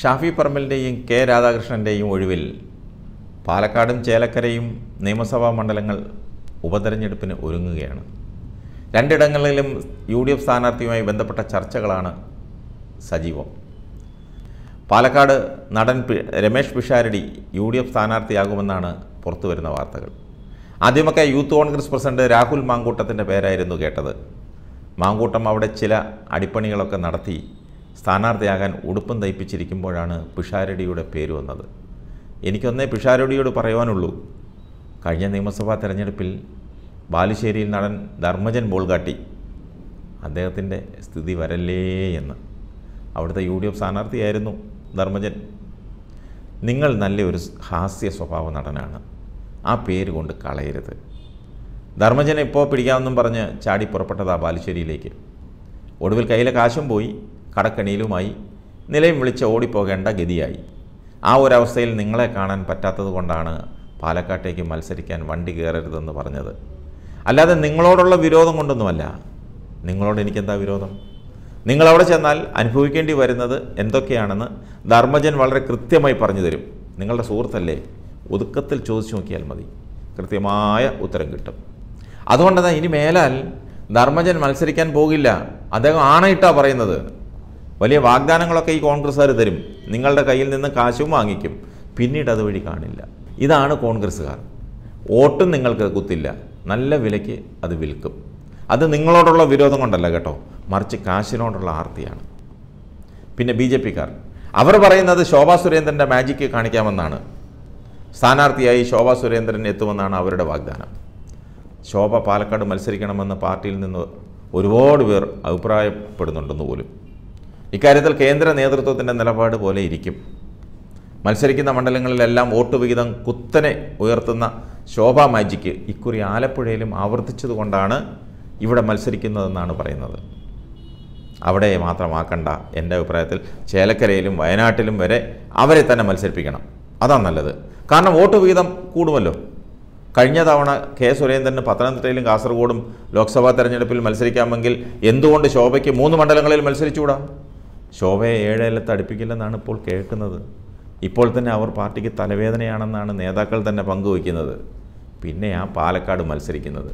Shafi പറമ്പലിൻ്റെയും K രാധാകൃഷ്ണൻ്റെയും ഒഴിവിൽ പാലക്കാടും ചേലക്കരയും നിയമസഭാ മണ്ഡലങ്ങൾ ഉപതെരഞ്ഞെടുപ്പിന് ഒരുങ്ങുകയാണ് രണ്ടിടങ്ങളിലും യു ഡി എഫ് സ്ഥാനാർത്ഥിയുമായി ബന്ധപ്പെട്ട ചർച്ചകളാണ് സജീവം പാലക്കാട് നടൻ Ramesh Pisharody U D F സ്ഥാനാർത്ഥിയാകുമെന്നാണ് പുറത്തുവരുന്ന വാർത്തകൾ ആദ്യമൊക്കെ യൂത്ത് കോൺഗ്രസ് പ്രസിഡന്റ് രാഹുൽ മാങ്കൂട്ടത്തിൻ്റെ പേരായിരുന്നു കേട്ടത് മാങ്കൂട്ടം അവിടെ ചില അടിപ്പണികളൊക്കെ നടത്തി സ്ഥാനാർത്ഥിയാകാൻ ഉടുപ്പം തയ്പ്പിച്ചിരിക്കുമ്പോഴാണ് പിഷാരടിയുടെ പേര് വന്നത് എനിക്കൊന്നേ പിഷാരടിയോട് പറയുവാനുള്ളൂ കഴിഞ്ഞ നിയമസഭാ തെരഞ്ഞെടുപ്പിൽ ബാലുശ്ശേരിയിൽ നടൻ ധർമ്മജൻ ബോൾഗാട്ടി അദ്ദേഹത്തിൻ്റെ സ്ഥിതി വരല്ലേ എന്ന് അവിടുത്തെ യു ഡി എഫ് സ്ഥാനാർത്ഥിയായിരുന്നു ധർമ്മജൻ നിങ്ങൾ നല്ലൊരു ഹാസ്യ സ്വഭാവ നടനാണ് ആ പേര് കൊണ്ട് കളയരുത് ധർമ്മജനെ ഇപ്പോൾ പിടിക്കാമെന്നും പറഞ്ഞ് ചാടി പുറപ്പെട്ടതാ ബാലുശ്ശേരിയിലേക്ക് ഒടുവിൽ കയ്യിലെ കാശും പോയി കടക്കണിയിലുമായി നിലയും വിളിച്ച് ഓടിപ്പോകേണ്ട ഗതിയായി ആ ഒരവസ്ഥയിൽ നിങ്ങളെ കാണാൻ പറ്റാത്തത് കൊണ്ടാണ് പാലക്കാട്ടേക്ക് മത്സരിക്കാൻ വണ്ടി കയറരുതെന്ന് പറഞ്ഞത് അല്ലാതെ നിങ്ങളോടുള്ള വിരോധം കൊണ്ടൊന്നുമല്ല നിങ്ങളോട് എനിക്കെന്താ വിരോധം നിങ്ങളവിടെ ചെന്നാൽ അനുഭവിക്കേണ്ടി വരുന്നത് എന്തൊക്കെയാണെന്ന് ധർമ്മജൻ വളരെ കൃത്യമായി പറഞ്ഞു തരും നിങ്ങളുടെ സുഹൃത്തല്ലേ ഒതുക്കത്തിൽ ചോദിച്ചു നോക്കിയാൽ മതി കൃത്യമായ ഉത്തരം കിട്ടും അതുകൊണ്ടാണ് ഇനി മേലാൽ ധർമ്മജൻ മത്സരിക്കാൻ പോകില്ല അദ്ദേഹം ആണയിട്ടാണ് പറയുന്നത് വലിയ വാഗ്ദാനങ്ങളൊക്കെ ഈ കോൺഗ്രസ്സുകാർ തരും നിങ്ങളുടെ കയ്യിൽ നിന്ന് കാശും വാങ്ങിക്കും പിന്നീട് അത് വഴി കാണില്ല ഇതാണ് കോൺഗ്രസ്സുകാർ വോട്ടും നിങ്ങൾക്ക് കുത്തില്ല നല്ല വിലയ്ക്ക് അത് വിൽക്കും അത് നിങ്ങളോടുള്ള വിരോധം കൊണ്ടല്ല കേട്ടോ മറിച്ച് കാശിനോടുള്ള ആർത്തിയാണ് പിന്നെ ബി ജെ പിക്കാർ അവർ പറയുന്നത് ശോഭാ സുരേന്ദ്രൻ്റെ മാജിക്ക് കാണിക്കാമെന്നാണ് സ്ഥാനാർത്ഥിയായി ശോഭാ സുരേന്ദ്രൻ എത്തുമെന്നാണ് അവരുടെ വാഗ്ദാനം ശോഭ പാലക്കാട് മത്സരിക്കണമെന്ന് പാർട്ടിയിൽ നിന്ന് ഒരുപാട് പേർ അഭിപ്രായപ്പെടുന്നുണ്ടെന്ന് പോലും ഇക്കാര്യത്തിൽ കേന്ദ്ര നേതൃത്വത്തിൻ്റെ നിലപാട് പോലെ ഇരിക്കും മത്സരിക്കുന്ന മണ്ഡലങ്ങളിലെല്ലാം വോട്ട് വിഹിതം കുത്തനെ ഉയർത്തുന്ന ശോഭ മാജിക്ക് ഇക്കുറി ആലപ്പുഴയിലും ആവർത്തിച്ചതുകൊണ്ടാണ് ഇവിടെ മത്സരിക്കുന്നതെന്നാണ് പറയുന്നത് അവിടെ മാത്രമാക്കണ്ട എൻ്റെ അഭിപ്രായത്തിൽ ചേലക്കരയിലും വയനാട്ടിലും വരെ അവരെ തന്നെ മത്സരിപ്പിക്കണം അതാണ് നല്ലത് കാരണം വോട്ട് വിഹിതം കൂടുമല്ലോ കഴിഞ്ഞ തവണ കെ സുരേന്ദ്രന് പത്തനംതിട്ടയിലും കാസർഗോഡും ലോക്സഭാ തെരഞ്ഞെടുപ്പിൽ മത്സരിക്കാമെങ്കിൽ എന്തുകൊണ്ട് ശോഭയ്ക്ക് മൂന്ന് മണ്ഡലങ്ങളിൽ മത്സരിച്ചുകൂടാം ശോഭയെ ഏഴേലത്ത് അടുപ്പിക്കില്ലെന്നാണ് ഇപ്പോൾ കേൾക്കുന്നത് ഇപ്പോൾ തന്നെ അവർ പാർട്ടിക്ക് തലവേദനയാണെന്നാണ് നേതാക്കൾ തന്നെ പങ്കുവയ്ക്കുന്നത് പിന്നെയാ പാലക്കാട് മത്സരിക്കുന്നത്